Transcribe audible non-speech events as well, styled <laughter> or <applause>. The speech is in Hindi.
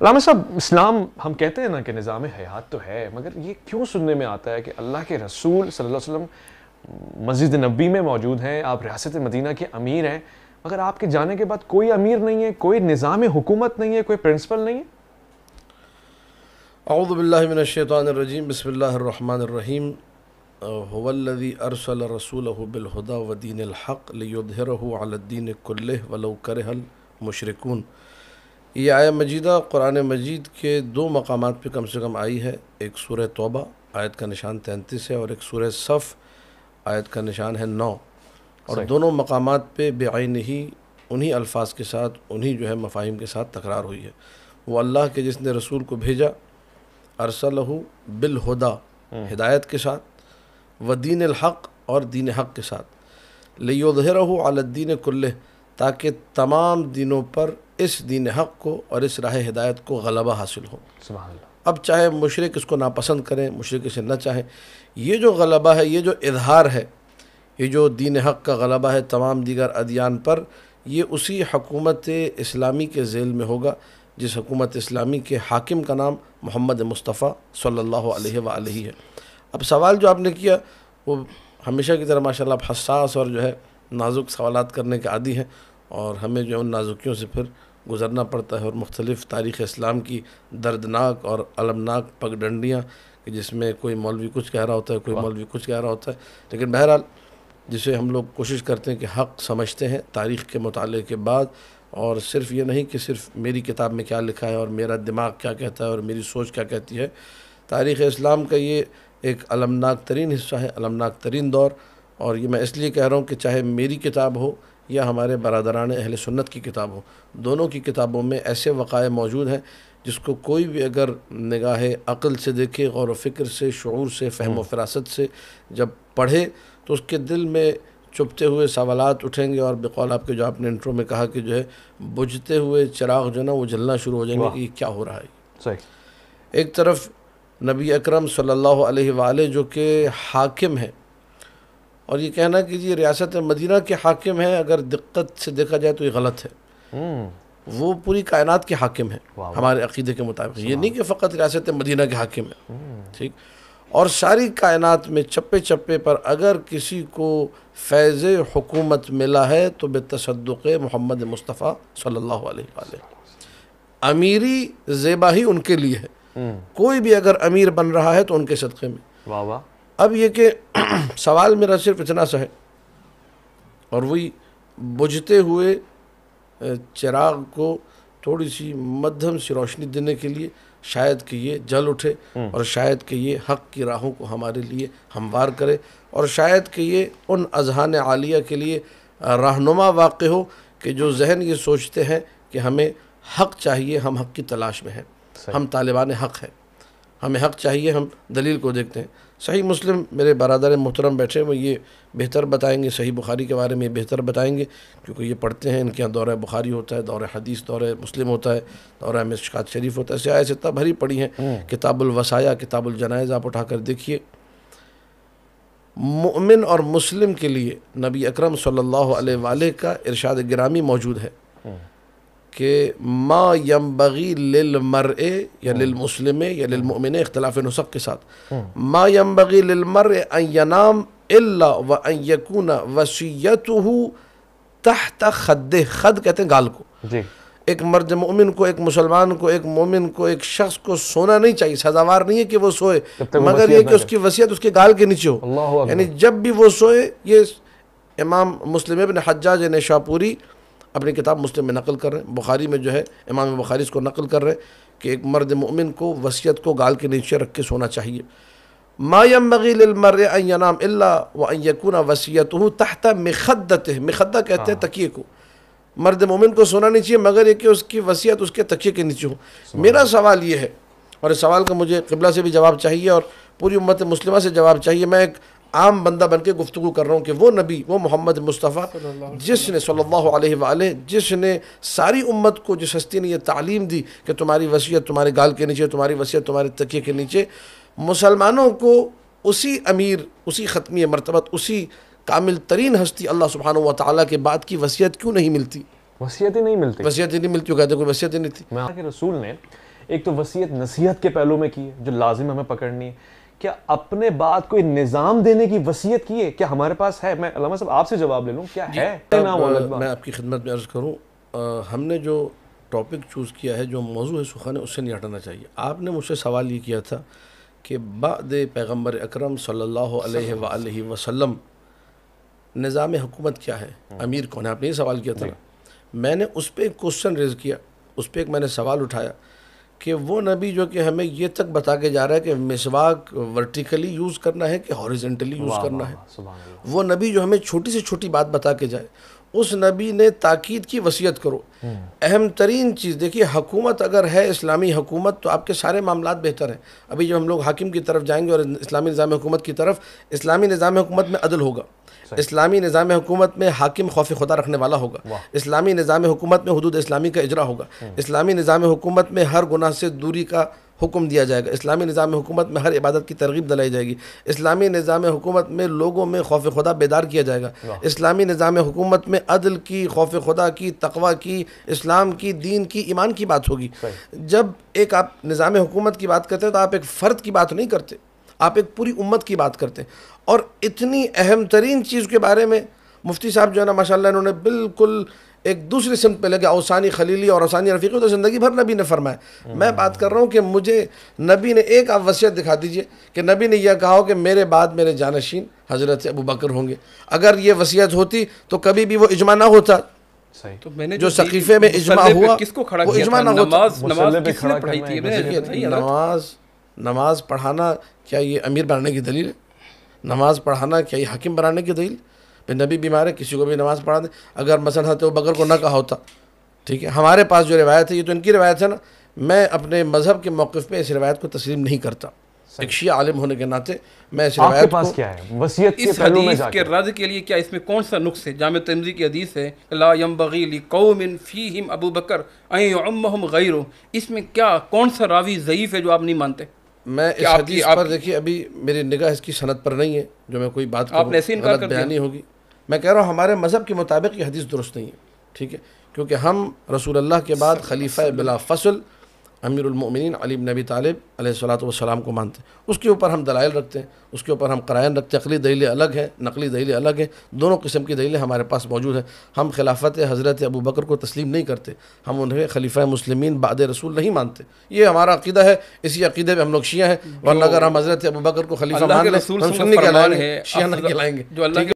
अलामा साहब इस्लाम हम कहते हैं ना कि निज़ाम हयात तो है मगर ये क्यों सुनने में आता है कि अल्लाह के रसूल सल्लल्लाहु अलैहि वसल्लम मस्जिद नबी में मौजूद हैं आप रियासत मदीना के अमीर हैं मगर आपके जाने के बाद कोई अमीर नहीं है कोई निज़ाम हुकूमत नहीं है कोई प्रिंसिपल नहीं है अउदबिल्लिनशैतरजीम बसमीम हवल्लि अरसल रसूल बिलहदा वदीन हक़ लियुदहरदीन कुल्ल वलो करहल मुशरकून ये आया मजीदा कुरान मजीद के दो मकाम पर कम से कम आई है एक सूर तोबा आयत का निशान तैंतीस है और एक सूर सफ़ आयत का निशान है नौ और दोनों मकाम पर बेआन ही उन्हीं अल्फाज के साथ उन्हीं जो है मफाहिम के साथ तकरार हुई है वो अल्लाह के जिसने रसूल को भेजा अरसलहू बिलहुदा हम्म। हिदायत के साथ व दीन हक़ और दीन हक़ के साथ लेदहरहू अलद्दीन कुल्ले ताकि तमाम दिनों पर इस दीन हक़ को और इस राह हिदायत को गलबा हासिल हो अब चाहे मशरक इसको नापसंद करें मशरक इसे ना चाहें ये जो गलबा है ये जो इजहार है ये जो दीन हक़ का गलबा है तमाम दीगर अदियान पर ये उसी हकूमत इस्लामी के जेल में होगा जिस हकूमत इस्लामी के हाकिम का नाम मोहम्मद मुस्तफ़ा सल्लल्लाहु अलैहि वसल्लम है अब सवाल जो आपने किया वो हमेशा की तरह माशाल्लाह हसास और जो है नाजुक सवाल करने के आदि हैं और हमें जो है उन नाजुकियों से फिर गुज़रना पड़ता है और मुख्तलिफ़ तारीख़ इस्लाम की दर्दनाक और अलमनाक पगडंडियाँ कि जिसमें कोई मौलवी कुछ कह रहा होता है कोई मौलवी कुछ कह रहा होता है लेकिन बहरहाल जिसे हम लोग कोशिश करते हैं कि हक़ समझते हैं तारीख़ के मताले के बाद और सिर्फ ये नहीं कि सिर्फ मेरी किताब में क्या लिखा है और मेरा दिमाग क्या कहता है और मेरी सोच क्या कहती है तारीख़ इस्लाम का ये एक अलमनाक तरीन हिस्सा है अलमनाक तरीन दौर और ये मैं इसलिए कह रहा हूँ कि चाहे मेरी किताब हो या हमारे बरदरान अहल सुन्नत की किताब हो दोनों की किताबों में ऐसे वक़ाए मौजूद हैं जिसको कोई भी अगर निगाह अक़ल से देखे गौर वफ़िक्र से शुरू से फहम हम्म। फरासत से जब पढ़े तो उसके दिल में चुपते हुए सवालत उठेंगे और बेकौल आपके जो आपने इंट्रो में कहा कि जो है बुझते हुए चिराग जो ना वो जलना शुरू हो जाएंगे कि क्या हो रहा है सही एक तरफ नबी अकरम सल्लल्लाहु अलैहि वाले जो कि हाकिम हैं और ये कहना कि जी रियासत मदीना के हाकिम हैं अगर दिक्कत से देखा जाए तो ये गलत है हम्म। वो पूरी कायनात के हाकिम हैं हमारे अकीदे के मुताबिक ये नहीं कि फ़कत रियासत मदीना के हाकिम है हम्म। ठीक और सारी कायनात में चप्पे चप्पे पर अगर किसी को फैज़ हुकूमत मिला है तो बेतसदुक मोहम्मद मुस्तफ़ा सल्ला अमीरी जेबा ही उनके लिए है हम्म। कोई भी अगर अमीर बन रहा है तो उनके सदक़े में वाह वाह अब ये कि <clears throat> सवाल मेरा सिर्फ इतना सा है और वही बुझते हुए चिराग को थोड़ी सी मध्यम सी रोशनी देने के लिए शायद कि ये जल उठे हम्म। और शायद कि ये हक की राहों को हमारे लिए हमवार करे और शायद कि ये उन अजहान आलिया के लिए रहनुमा वाक़ हो कि जो जहन ये सोचते हैं कि हमें हक चाहिए हम हक की तलाश में हैं हम तालिबान हक हैं हमें हक चाहिए हम दलील को देखते हैं सही मुस्लिम मेरे बरदर मोहतरम बैठे वो ये बेहतर बताएंगे सही बुखारी के बारे में बेहतर बताएंगे क्योंकि ये पढ़ते हैं इनके यहाँ दौर बुखारी होता है दौर हदीस दौर मुस्लिम होता है दौर अहमद शरीफ होता है ऐसे ऐसे तब भरी पड़ी हैं हम्म। किताबुलवसाया किताबुलजनाइज आप उठा कर देखिए मुमिन और मुस्लिम के लिए नबी अक्रम सल्ला का इरशाद ग्रामी मौजूद है हम्म। कि मा यम्बगी लिल मर ए या लिल मुस्लिम या लिल मोमिन अख्तलाफ नसब के साथ मा यम्बगी लिल मर अनाम अल्ला व यकून वसीयत तहत खद खद कहते हैं गाल को एक मर्द मोमिन को एक मुसलमान को एक मोमिन को एक शख्स को सोना नहीं चाहिए सजावार नहीं है कि वो सोए मगर ये कि उसकी वसीयत उसके गाल के नीचे हो यानी जब भी वो सोए ये इमाम मुस्लिम बिन हजाज ने शाहपुरी अपनी किताब मुस्लिम में नकल कर रहे हैं बुखारी में जो है इमाम बुखारी इसको नकल कर रहे हैं कि एक मर्द मुमिन को वसीयत को गाल के नीचे रख के सोना चाहिए मायम बगीलमरनाम वकूना वसीयत तहता मखदत मखदा कहते हैं हाँ। तकिए को मर्द मुमिन को सोना नहीं चाहिए मगर ये कि उसकी वसीयत उसके तकिए के नीचे हो मेरा सवाल ये है और इस सवाल का मुझे कबला से भी जवाब चाहिए और पूरी उम्मत मुस्लिमा से जवाब चाहिए मैं एक आम बंदा बन के गुफ्तु कर रहा हूँ कि वो नबी वो मोहम्मद मुस्तफ़ा जिसने सल्लल्लाहु अलैहि वाले जिसने सारी उम्मत को जिस हस्ती ने यह तालीम दी कि तुम्हारी वसीयत तुम्हारे गाल के नीचे तुम्हारी वसीयत तुम्हारे तकिए के नीचे मुसलमानों को उसी अमीर उसी ख़त्मी मरतबत उसी कामिल तरीन हस्ती अल्लाह सुबहान व के बाद की वसीयत क्यों नहीं मिलती वसीयत ही नहीं मिलती वसीयत ही नहीं मिलती कहते कोई वसीयत ही नहीं थी रसूल ने एक तो वसीयत नसीहत के पहलू में की है जो लाजिम हमें पकड़नी है क्या अपने बात को निज़ाम देने की वसीयत की है क्या हमारे पास है मैं साहब आपसे जवाब ले लूँ क्या है नाम मैं आपकी खिदमत में अर्ज़ करूँ हमने जो टॉपिक चूज़ किया है जो मौजू है सुखान है उससे नहीं हटाना चाहिए आपने मुझसे सवाल ये किया था कि बाद पैगम्बर अक्रम सम निज़ाम हुकूमत क्या है हाँ। अमीर कौन है आपने ये सवाल किया था मैंने उस पर एक क्वेश्चन रेज़ किया उस पर एक मैंने सवाल उठाया कि वो नबी जो कि हमें ये तक बता के जा रहा है कि मिसवाक वर्टिकली यूज़ करना है कि हॉरिजेंटली यूज़ करना है वो नबी जो हमें छोटी से छोटी बात बता के जाए उस नबी ने ताकीद की वसीयत करो हम्म। अहम तरीन चीज़ देखिए हकूमत अगर है इस्लामी हकूमत तो आपके सारे मामला बेहतर हैं अभी जब हम लोग हाकिम की तरफ जाएंगे और इस्लामी निज़ाम हुकूमत की तरफ इस्लामी निज़ाम हुकूमत में अदल होगा इस्लामी निज़ाम हुकूमत में हाकिम खौफ खुदा रखने वाला होगा इस्लामी निज़ाम हुकूमत में हदूद इस्लामी का इजरा होगा हम्म। इस्लामी निज़ाम हुकूमत में हर गुनाह से दूरी का हुक्म दिया जाएगा इस्लामी निज़ाम हुकूमत में हर इबादत की तरगीब दिलाई जाएगी इस्लामी निज़ाम हुकूमत में लोगों में खौफ खुदा बेदार किया जाएगा इस्लामी निज़ाम हुकूमत में अदल की खौफ खुदा की तकवा की इस्लाम की दीन की ईमान की बात होगी जब एक आप निज़ाम हुकूमत की बात करते हैं तो आप एक फ़र्द की बात नहीं करते आप एक पूरी उम्मत की बात करते हैं और इतनी अहम तरीन चीज़ के बारे में मुफ्ती साहब जो है ना माशाल्लाह इन्होंने बिल्कुल एक दूसरी सिमत पे लगे औसानी खलीली और औसानी रफ़ीक़ी तो ज़िंदगी भर नबी ने फरमाया हम्म। मैं बात कर रहा हूँ कि मुझे नबी ने एक आप वसीयत दिखा दीजिए कि नबी ने यह कहा हो कि मेरे बाद मेरे जानशीन हज़रत अबू बकर होंगे अगर ये वसीयत होती तो कभी भी वो इजमा ना होता तो मैंने जो सकीफ़े में इजमा हुआ किसको खड़ा नमाज नमाज नमाज़ पढ़ाना क्या ये अमीर बनाने की दलील है नमाज़ पढ़ाना क्या ये हकीम बनाने की दलील भाई नबी बीमार है किसी को भी नमाज़ पढ़ा दे अगर मसल हत बकर को ना कहा होता ठीक है हमारे पास जो रिवायत है ये तो इनकी रिवायत है ना मैं अपने मज़हब के मौक़ पर इस रिवायत को तस्लीम नहीं करता एक आलिम होने के नाते मैं इस रिवायत पास क्या है वसीयत इस हदीस के रद्द के लिए क्या इसमें कौन सा नुख्स है जाम तमजी की हदीस है ला यम बगीली फी हिम अबू बकर गैर इसमें क्या कौन सा रावी ज़यीफ़ है जो आप नहीं मानते मैं इस हदीस आप... पर देखिए अभी मेरी निगाह इसकी सनत पर नहीं है जो मैं कोई बात आपने ऐसे कर बयानी होगी मैं कह रहा हूँ हमारे मज़हब के मुताबिक ये हदीस दुरुस्त नहीं है ठीक है क्योंकि हम रसूल अल्लाह के बाद खलीफा बिला फसल अमीरमिन अली नबी तालब सलाम को मानते हैं उसके ऊपर हम दलाइल रखते हैं उसके ऊपर हम करायन रखते हैं अकली दलीलें अलग हैं नकली दलीलें अलग हैं दोनों किस्म की दलीलें हमारे पास मौजूद हैं हम खिलाफत हज़रत अबू बकर को तस्लीम नहीं करते हम उन्हें खलीफा मुस्लिमीन बाद रसूल नहीं मानते ये हमारा अकीदा है इसी अकीदे में हम लोग शिया हैं वरना अगर हम हज़रत अबू बकर को खलीफा मान लें हम शिया नहीं